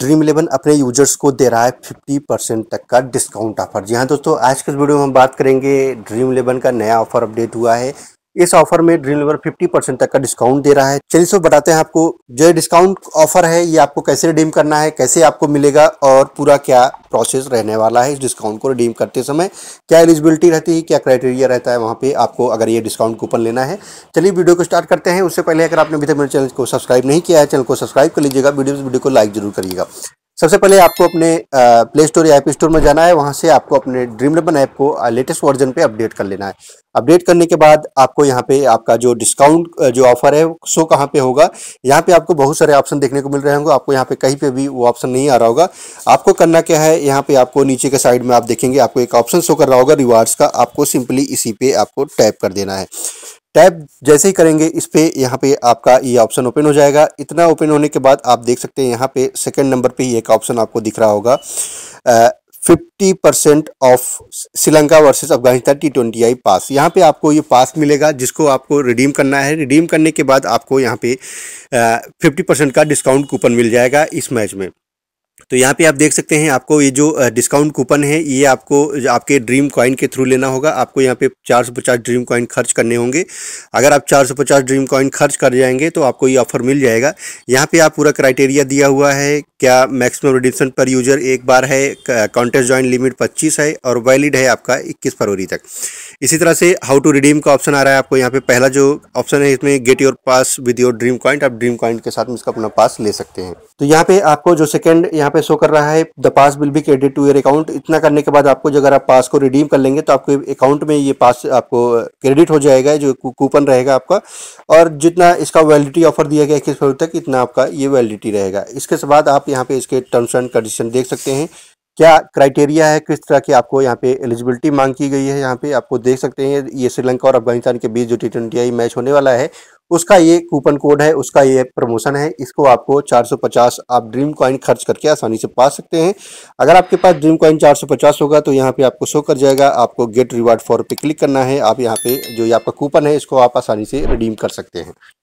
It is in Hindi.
ड्रीम इलेवन अपने यूजर्स को दे रहा है 50 परसेंट तक का डिस्काउंट ऑफर जी हाँ दोस्तों आज के इस वीडियो में हम बात करेंगे ड्रीम इलेवन का नया ऑफर अपडेट हुआ है इस ऑफर में ड्रिल नंबर फिफ्टी परसेंट तक का डिस्काउंट दे रहा है चलिए सो बताते हैं आपको जो डिस्काउंट ऑफर है ये आपको कैसे रिडीम करना है कैसे आपको मिलेगा और पूरा क्या प्रोसेस रहने वाला है इस डिस्काउंट को रिडीम करते समय क्या एलिजिबिलिटी रहती है क्या क्राइटेरिया रहता है वहाँ पे आपको अगर ये डिस्काउंट कूपन लेना है चलिए वीडियो को स्टार्ट करते हैं उससे पहले अगर आपने अभी तक मेरे चैनल को सब्सक्राइब नहीं किया है चैनल को सब्सक्राइब कर लीजिएगा वीडियो वीडियो को लाइक जरूर करिएगा सबसे पहले आपको अपने प्ले स्टोर या ऐप स्टोर में जाना है वहाँ से आपको अपने ड्रीम इलेवन ऐप को लेटेस्ट वर्जन पे अपडेट कर लेना है अपडेट करने के बाद आपको यहाँ पे आपका जो डिस्काउंट जो ऑफर है सो कहाँ पे होगा यहाँ पे आपको बहुत सारे ऑप्शन देखने को मिल रहे होंगे आपको यहाँ पे कहीं पे भी वो ऑप्शन नहीं आ रहा होगा आपको करना क्या है यहाँ पे आपको नीचे के साइड में आप देखेंगे आपको एक ऑप्शन शो कर रहा होगा रिवार्ड्स का आपको सिंपली इसी पे आपको टैप कर देना है टैब जैसे ही करेंगे इस पे यहाँ पे आपका ये ऑप्शन ओपन हो जाएगा इतना ओपन होने के बाद आप देख सकते हैं यहाँ पे सेकंड नंबर पे ही एक ऑप्शन आपको दिख रहा होगा fifty percent off Sri Lanka versus Afghanistan T twenty I pass यहाँ पे आपको ये पास मिलेगा जिसको आपको रिडीम करना है रिडीम करने के बाद आपको यहाँ पे फिफ्टी परसेंट का डिस्काउंट कूपन मिल जाएगा इस मैच में तो यहाँ पे आप देख सकते हैं आपको ये जो डिस्काउंट कूपन है ये आपको आपके ड्रीम कॉइन के थ्रू लेना होगा आपको यहाँ पे 450 ड्रीम कॉइन खर्च करने होंगे अगर आप 450 ड्रीम कॉइन खर्च कर जाएंगे तो आपको ये ऑफर मिल जाएगा यहाँ पे आप पूरा क्राइटेरिया दिया हुआ है क्या मैक्सिमम रिडिप्सन पर यूजर एक बार है कॉन्टेस्ट ज्वाइन लिमिट पच्चीस है और वैलिड है आपका इक्कीस फरवरी तक इसी तरह से हाउ टू रिडीम का ऑप्शन आ रहा है आपको यहाँ पे पहला जो ऑप्शन है इसमें get your pass with your dream coin आप ड्रीम कॉइंट के साथ में इसका अपना पास ले सकते हैं तो यहाँ पे आपको जो सेकेंड यहाँ यहाँ पे शो कर रहा है the pass will be credit to your account इतना करने के बाद आपको अगर आप पास को रिडीम कर लेंगे तो आपके अकाउंट में ये पास आपको क्रेडिट हो जाएगा जो कूपन रहेगा आपका और जितना इसका वैलिडिटी ऑफर दिया गया इक्कीस फरवरी तक इतना आपका ये वैलिडिटी रहेगा इसके बाद आप यहाँ पे इसके टर्म्स एंड कंडीशन देख सकते हैं क्या क्राइटेरिया है किस तरह की आपको यहाँ पे एलिजिबिलिटी मांग की गई है यहाँ पे आपको देख सकते हैं ये श्रीलंका और अफगानिस्तान के बीच जो टी ट्वेंटी मैच होने वाला है उसका ये कूपन कोड है उसका ये प्रमोशन है इसको आपको 450 आप ड्रीम कॉइन खर्च करके आसानी से पा सकते हैं अगर आपके पास ड्रीम कॉइन 450 होगा तो यहाँ पे आपको शो कर जाएगा आपको गेट रिवार्ड फॉर पे क्लिक करना है आप यहाँ पे जो ये आपका कूपन है इसको आप आसानी से रिडीम कर सकते हैं